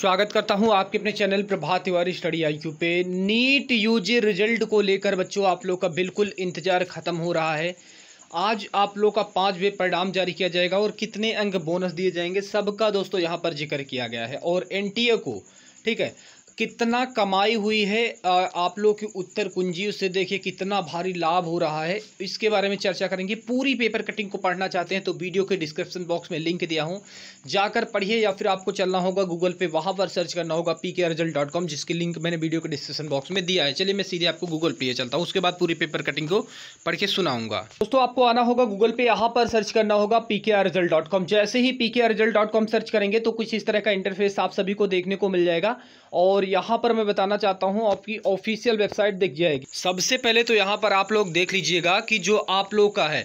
स्वागत करता हूं आपके अपने channel Prabhat Tiwari study I पे नीट यूजी रिजल्ट को लेकर बच्चों आप लोग का बिल्कुल इंतजार ख़त्म हो रहा है आज आप लोग का वे परिणाम जारी किया जाएगा और कितने अंक बोनस दिए जाएंगे सबका दोस्तों यहाँ पर जिक्र किया गया है और एन को ठीक है कितना कमाई हुई है आप लोग की उत्तर कुंजी उससे देखिए कितना भारी लाभ हो रहा है इसके बारे में चर्चा करेंगे पूरी पेपर कटिंग को पढ़ना चाहते हैं तो वीडियो के डिस्क्रिप्शन बॉक्स में लिंक दिया हूं जाकर पढ़िए या फिर आपको चलना होगा गूगल पे वहां पर सर्च करना होगा पी जिसकी लिंक मैंने वीडियो के डिस्क्रिप्शन बॉक्स में दिया है चलिए मैं सीधे आपको गूगल पे चलता हूँ उसके बाद पूरी पेपर कटिंग को पढ़ के सुनाऊंगा दोस्तों आपको आना होगा गूगल पे यहाँ पर सर्च करना होगा पी जैसे ही पी सर्च करेंगे तो कुछ इस तरह का इंटरफेस आप सभी को देखने को मिल जाएगा और यहाँ पर मैं बताना चाहता हूँ आपकी ऑफिशियल वेबसाइट देख जाएगी सबसे पहले तो यहाँ पर आप लोग देख लीजिएगा कि जो आप लोग का है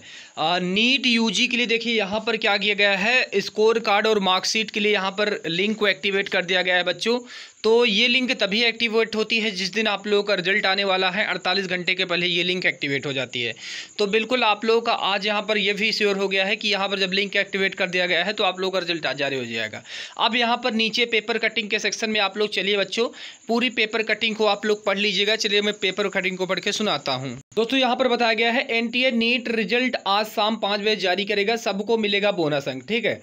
नीट यूजी के लिए देखिए यहाँ पर क्या किया गया है स्कोर कार्ड और मार्कशीट के लिए यहाँ पर लिंक को एक्टिवेट कर दिया गया है बच्चों तो ये लिंक तभी एक्टिवेट होती है जिस दिन आप लोगों का रिजल्ट आने वाला है अड़तालीस घंटे के पहले ये लिंक एक्टिवेट हो जाती है तो बिल्कुल आप लोगों का आज यहाँ पर यह भी श्योर हो गया है कि यहाँ पर जब लिंक एक्टिवेट कर दिया गया है तो आप लोगों का रिजल्ट जारी हो जाएगा अब यहाँ पर नीचे पेपर कटिंग के सेक्शन में आप लोग चलिए बच्चों पूरी पेपर कटिंग को आप लोग पढ़ लीजिएगा चलिए मैं पेपर कटिंग को पढ़ के सुनाता हूँ दोस्तों यहाँ पर बताया गया है एन नीट रिजल्ट आज शाम पाँच बजे जारी करेगा सबको मिलेगा बोनस अंक ठीक है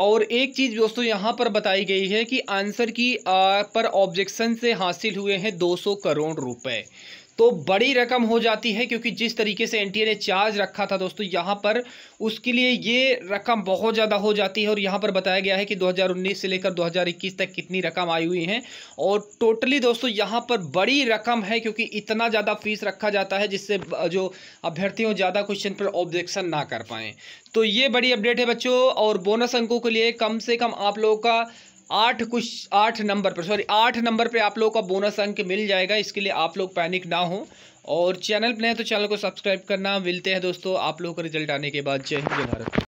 और एक चीज़ दोस्तों यहाँ पर बताई गई है कि आंसर की आ, पर ऑब्जेक्शन से हासिल हुए हैं 200 करोड़ रुपए तो बड़ी रकम हो जाती है क्योंकि जिस तरीके से एनटीए ने चार्ज रखा था दोस्तों यहाँ पर उसके लिए ये रकम बहुत ज़्यादा हो जाती है और यहाँ पर बताया गया है कि 2019 से लेकर 2021 तक कितनी रकम आई हुई है और टोटली दोस्तों यहाँ पर बड़ी रकम है क्योंकि इतना ज़्यादा फीस रखा जाता है जिससे जो अभ्यर्थी हो ज़्यादा क्वेश्चन पर ऑब्जेक्शन ना कर पाएँ तो ये बड़ी अपडेट है बच्चों और बोनस अंकों के लिए कम से कम आप लोगों का आठ कुछ आठ नंबर पर सॉरी आठ नंबर पे आप लोगों का बोनस अंक मिल जाएगा इसके लिए आप लोग पैनिक ना हो और चैनल पर नए तो चैनल को सब्सक्राइब करना मिलते हैं दोस्तों आप लोगों का रिजल्ट आने के बाद जय हिंद जय भारत